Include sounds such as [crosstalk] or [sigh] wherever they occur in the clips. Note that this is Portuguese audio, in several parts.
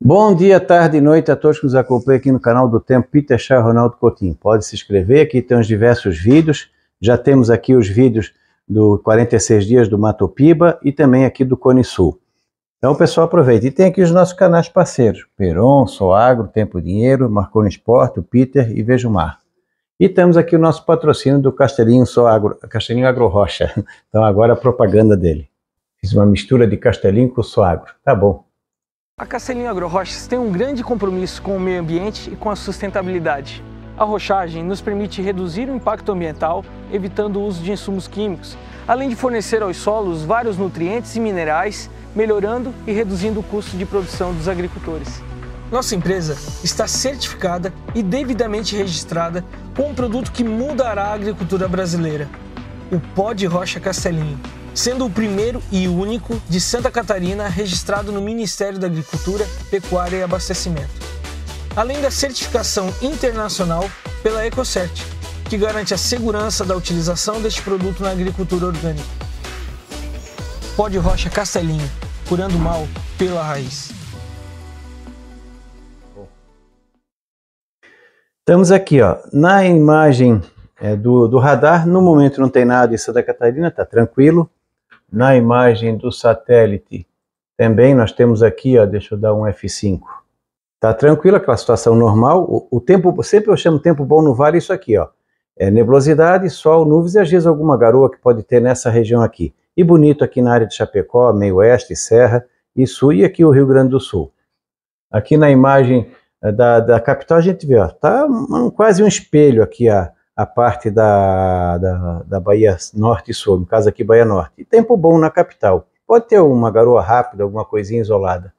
Bom dia, tarde e noite a todos que nos acompanham aqui no canal do Tempo Peter Chá Ronaldo Coutinho. Pode se inscrever, aqui tem os diversos vídeos. Já temos aqui os vídeos do 46 dias do Mato Piba e também aqui do Cone Sul. Então, pessoal, aproveita. E tem aqui os nossos canais parceiros: Peron, Soagro, Tempo Dinheiro, Marconi Esporte, Peter e Vejo Mar. E temos aqui o nosso patrocínio do Castelinho Soagro, Castelinho Agro Rocha. [laughs] Então, agora a propaganda dele. Fiz uma mistura de Castelinho com Soagro. Tá bom. A Castelinho AgroRochas tem um grande compromisso com o meio ambiente e com a sustentabilidade. A rochagem nos permite reduzir o impacto ambiental, evitando o uso de insumos químicos, além de fornecer aos solos vários nutrientes e minerais, melhorando e reduzindo o custo de produção dos agricultores. Nossa empresa está certificada e devidamente registrada com um produto que mudará a agricultura brasileira, o pó de rocha Castelinho sendo o primeiro e único de Santa Catarina registrado no Ministério da Agricultura, Pecuária e Abastecimento. Além da certificação internacional pela EcoCert, que garante a segurança da utilização deste produto na agricultura orgânica. Pó de rocha castelinho, curando mal pela raiz. Estamos aqui, ó, na imagem é, do, do radar. No momento não tem nada em Santa Catarina, está tranquilo na imagem do satélite, também nós temos aqui, ó, deixa eu dar um F5. Tá tranquilo aquela situação normal. O, o tempo, sempre eu chamo tempo bom no vale isso aqui, ó. É nebulosidade, sol, nuvens e às vezes alguma garoa que pode ter nessa região aqui. E bonito aqui na área de Chapecó, meio oeste, Serra e Sul, e aqui o Rio Grande do Sul. Aqui na imagem eh, da, da capital a gente vê, ó, tá um, quase um espelho aqui a, a parte da, da, da Bahia Norte e Sul, no caso aqui Bahia Norte. E tempo bom na capital. Pode ter uma garoa rápida, alguma coisinha isolada.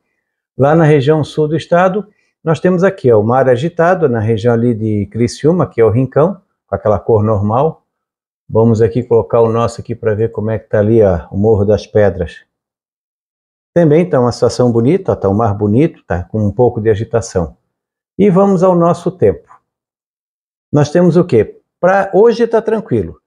Lá na região sul do estado, nós temos aqui ó, o mar agitado, na região ali de Criciúma, que é o Rincão, com aquela cor normal. Vamos aqui colocar o nosso aqui para ver como é que está ali ó, o Morro das Pedras. Também está uma situação bonita, está um mar bonito, está com um pouco de agitação. E vamos ao nosso tempo. Nós temos o quê? para hoje está tranquilo.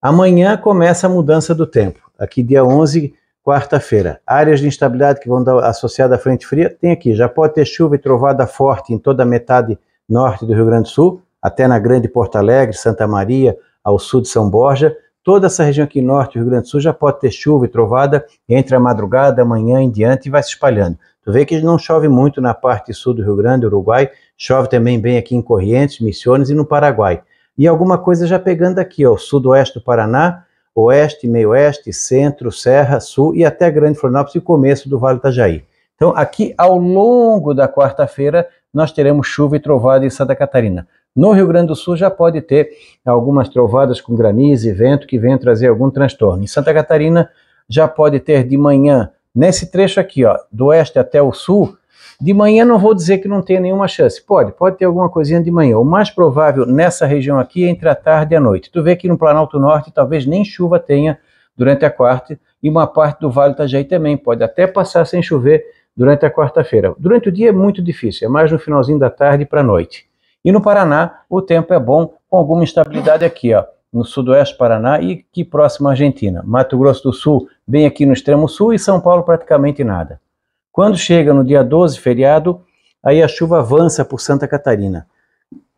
Amanhã começa a mudança do tempo. Aqui dia 11, quarta-feira. Áreas de instabilidade que vão dar associada à frente fria, tem aqui, já pode ter chuva e trovada forte em toda a metade norte do Rio Grande do Sul, até na Grande Porto Alegre, Santa Maria, ao sul de São Borja. Toda essa região aqui norte do Rio Grande do Sul já pode ter chuva e trovada entre a madrugada, amanhã em diante e vai se espalhando. Tu vê que não chove muito na parte sul do Rio Grande, Uruguai, chove também bem aqui em Corrientes, Missões e no Paraguai e alguma coisa já pegando aqui, ó, sudoeste do Paraná, oeste, meio-oeste, centro, serra, sul e até Grande Florianópolis e começo do Vale Itajaí. Então, aqui ao longo da quarta-feira, nós teremos chuva e trovada em Santa Catarina. No Rio Grande do Sul já pode ter algumas trovadas com granizo e vento que vem trazer algum transtorno. Em Santa Catarina já pode ter de manhã, nesse trecho aqui, ó, do oeste até o sul, de manhã não vou dizer que não tem nenhuma chance. Pode, pode ter alguma coisinha de manhã. O mais provável nessa região aqui é entre a tarde e a noite. Tu vê que no Planalto Norte talvez nem chuva tenha durante a quarta e uma parte do Vale do Itajaí também pode até passar sem chover durante a quarta-feira. Durante o dia é muito difícil, é mais no finalzinho da tarde para a noite. E no Paraná, o tempo é bom com alguma instabilidade aqui, ó, no sudoeste Paraná e que próximo à Argentina. Mato Grosso do Sul, bem aqui no extremo sul e São Paulo praticamente nada. Quando chega no dia 12, feriado, aí a chuva avança por Santa Catarina.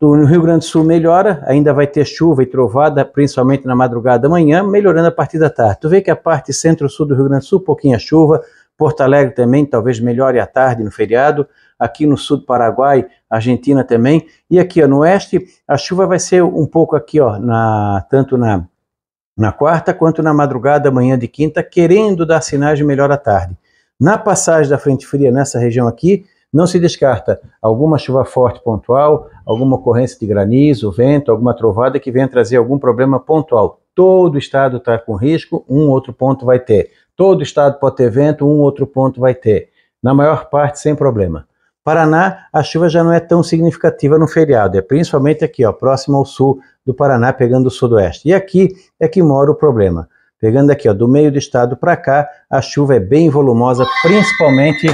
No Rio Grande do Sul melhora, ainda vai ter chuva e trovada, principalmente na madrugada amanhã, melhorando a partir da tarde. Tu vê que a parte centro-sul do Rio Grande do Sul, pouquinha chuva, Porto Alegre também, talvez melhore à tarde no feriado, aqui no sul do Paraguai, Argentina também, e aqui ó, no oeste, a chuva vai ser um pouco aqui, ó, na, tanto na, na quarta quanto na madrugada, amanhã de quinta, querendo dar sinais de melhor à tarde. Na passagem da frente fria nessa região aqui, não se descarta alguma chuva forte pontual, alguma ocorrência de granizo, vento, alguma trovada que venha trazer algum problema pontual. Todo o estado está com risco, um outro ponto vai ter. Todo o estado pode ter vento, um outro ponto vai ter. Na maior parte, sem problema. Paraná, a chuva já não é tão significativa no feriado, é principalmente aqui, ó, próximo ao sul do Paraná, pegando o sudoeste. E aqui é que mora o problema. Pegando aqui, ó, do meio do estado para cá, a chuva é bem volumosa, principalmente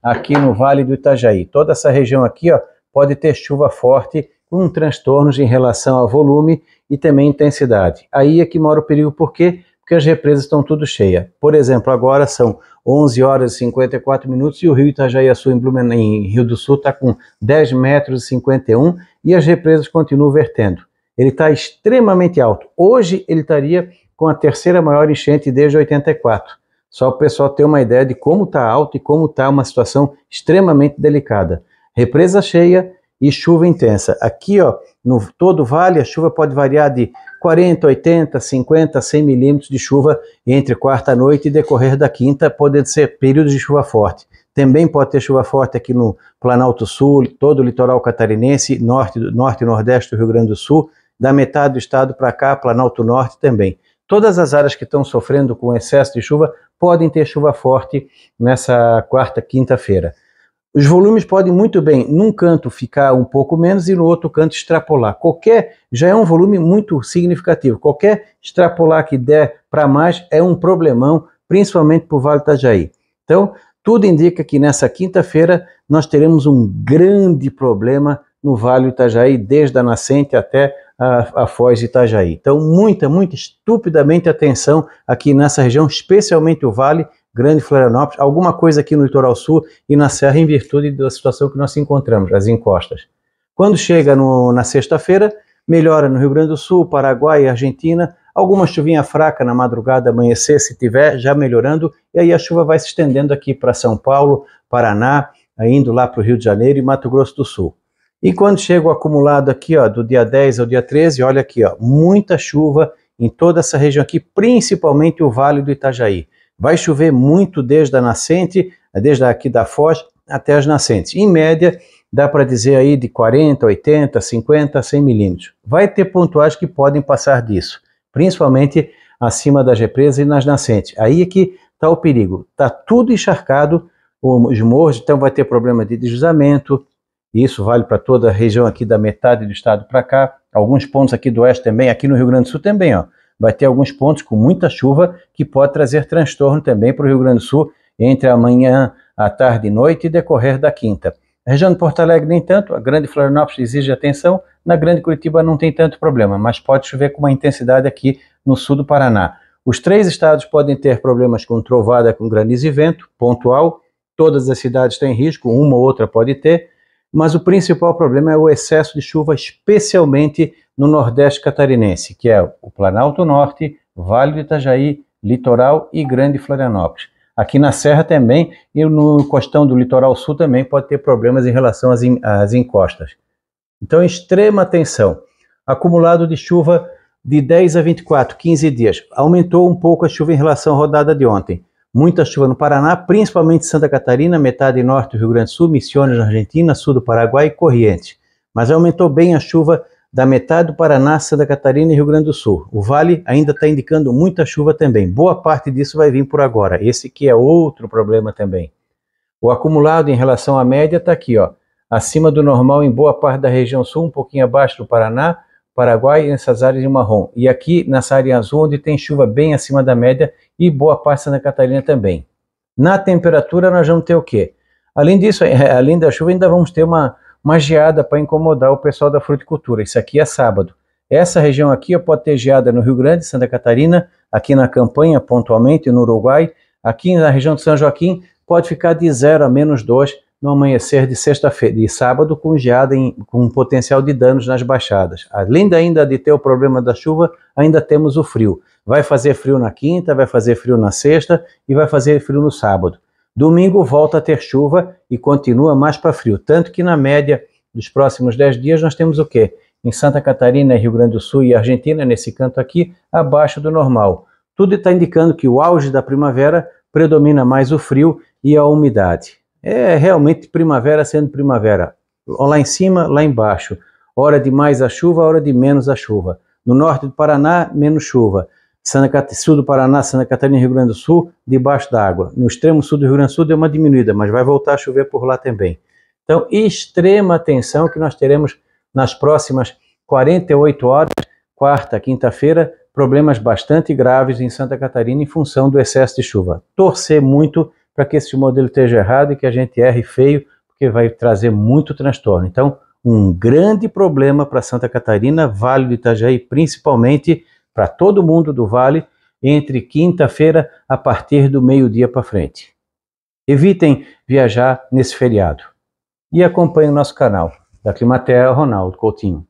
aqui no Vale do Itajaí. Toda essa região aqui ó, pode ter chuva forte com transtornos em relação ao volume e também intensidade. Aí é que mora o perigo, por quê? Porque as represas estão tudo cheias. Por exemplo, agora são 11 horas e 54 minutos e o rio Itajaí Açu em, Blumen... em Rio do Sul está com 10 metros e 51 e as represas continuam vertendo. Ele está extremamente alto. Hoje ele estaria com a terceira maior enchente desde 84. Só o pessoal ter uma ideia de como está alto e como está uma situação extremamente delicada. Represa cheia e chuva intensa. Aqui, ó, no todo vale, a chuva pode variar de 40, 80, 50, 100 milímetros de chuva entre quarta-noite e decorrer da quinta, podendo ser períodos de chuva forte. Também pode ter chuva forte aqui no Planalto Sul, todo o litoral catarinense, norte, norte e nordeste do Rio Grande do Sul, da metade do estado para cá, Planalto Norte também. Todas as áreas que estão sofrendo com excesso de chuva podem ter chuva forte nessa quarta, quinta-feira. Os volumes podem muito bem, num canto, ficar um pouco menos e no outro canto extrapolar. Qualquer já é um volume muito significativo. Qualquer extrapolar que der para mais é um problemão, principalmente para o Vale do Itajaí. Então, tudo indica que nessa quinta-feira nós teremos um grande problema no Vale do Itajaí, desde a nascente até a, a Foz de Itajaí. Então, muita, muita, estupidamente atenção aqui nessa região, especialmente o Vale, Grande Florianópolis, alguma coisa aqui no litoral sul e na serra em virtude da situação que nós encontramos, as encostas. Quando chega no, na sexta-feira, melhora no Rio Grande do Sul, Paraguai e Argentina, alguma chuvinha fraca na madrugada, amanhecer, se tiver, já melhorando, e aí a chuva vai se estendendo aqui para São Paulo, Paraná, indo lá para o Rio de Janeiro e Mato Grosso do Sul. E quando chega o acumulado aqui, ó, do dia 10 ao dia 13, olha aqui, ó, muita chuva em toda essa região aqui, principalmente o Vale do Itajaí. Vai chover muito desde a nascente, desde aqui da Foz até as nascentes. Em média, dá para dizer aí de 40, 80, 50, 100 milímetros. Vai ter pontuais que podem passar disso, principalmente acima das represas e nas nascentes. Aí é que está o perigo. Está tudo encharcado, os morros, então vai ter problema de deslizamento, isso vale para toda a região aqui da metade do estado para cá, alguns pontos aqui do oeste também, aqui no Rio Grande do Sul também, ó, vai ter alguns pontos com muita chuva que pode trazer transtorno também para o Rio Grande do Sul entre amanhã, à tarde e noite e decorrer da quinta. A região de Porto Alegre, nem tanto, a Grande Florianópolis exige atenção, na Grande Curitiba não tem tanto problema, mas pode chover com uma intensidade aqui no sul do Paraná. Os três estados podem ter problemas com trovada, com granizo e vento, pontual. Todas as cidades têm risco, uma ou outra pode ter mas o principal problema é o excesso de chuva, especialmente no Nordeste catarinense, que é o Planalto Norte, Vale do Itajaí, Litoral e Grande Florianópolis. Aqui na Serra também e no costão do Litoral Sul também pode ter problemas em relação às, in, às encostas. Então, extrema atenção. Acumulado de chuva de 10 a 24, 15 dias. Aumentou um pouco a chuva em relação à rodada de ontem. Muita chuva no Paraná, principalmente Santa Catarina, metade norte do Rio Grande do Sul, Misiones na Argentina, sul do Paraguai e Corrientes. Mas aumentou bem a chuva da metade do Paraná, Santa Catarina e Rio Grande do Sul. O vale ainda está indicando muita chuva também. Boa parte disso vai vir por agora. Esse que é outro problema também. O acumulado em relação à média está aqui, ó, acima do normal em boa parte da região sul, um pouquinho abaixo do Paraná, Paraguai, nessas áreas de marrom. E aqui nessa área azul, onde tem chuva bem acima da média, e boa parte de Santa Catarina também. Na temperatura, nós vamos ter o quê? Além disso, é, é, além da chuva, ainda vamos ter uma, uma geada para incomodar o pessoal da fruticultura. Isso aqui é sábado. Essa região aqui pode ter geada no Rio Grande, Santa Catarina, aqui na campanha, pontualmente, no Uruguai. Aqui na região de São Joaquim, pode ficar de 0 a menos 2 no amanhecer de sexta-feira e sábado com geada em, com potencial de danos nas baixadas. Além de ainda de ter o problema da chuva, ainda temos o frio. Vai fazer frio na quinta, vai fazer frio na sexta e vai fazer frio no sábado. Domingo volta a ter chuva e continua mais para frio, tanto que na média dos próximos 10 dias nós temos o quê? Em Santa Catarina, Rio Grande do Sul e Argentina, nesse canto aqui, abaixo do normal. Tudo está indicando que o auge da primavera predomina mais o frio e a umidade. É realmente primavera sendo primavera. Lá em cima, lá embaixo. Hora de mais a chuva, hora de menos a chuva. No norte do Paraná, menos chuva. Santa Cat... Sul do Paraná, Santa Catarina e Rio Grande do Sul, debaixo d'água. No extremo sul do Rio Grande do Sul deu uma diminuída, mas vai voltar a chover por lá também. Então, extrema atenção que nós teremos nas próximas 48 horas, quarta, quinta-feira, problemas bastante graves em Santa Catarina em função do excesso de chuva. Torcer muito para que esse modelo esteja errado e que a gente erre feio, porque vai trazer muito transtorno. Então, um grande problema para Santa Catarina, Vale do Itajaí, principalmente para todo mundo do Vale, entre quinta-feira a partir do meio-dia para frente. Evitem viajar nesse feriado. E acompanhe o nosso canal. Da Climaterra, Ronaldo Coutinho.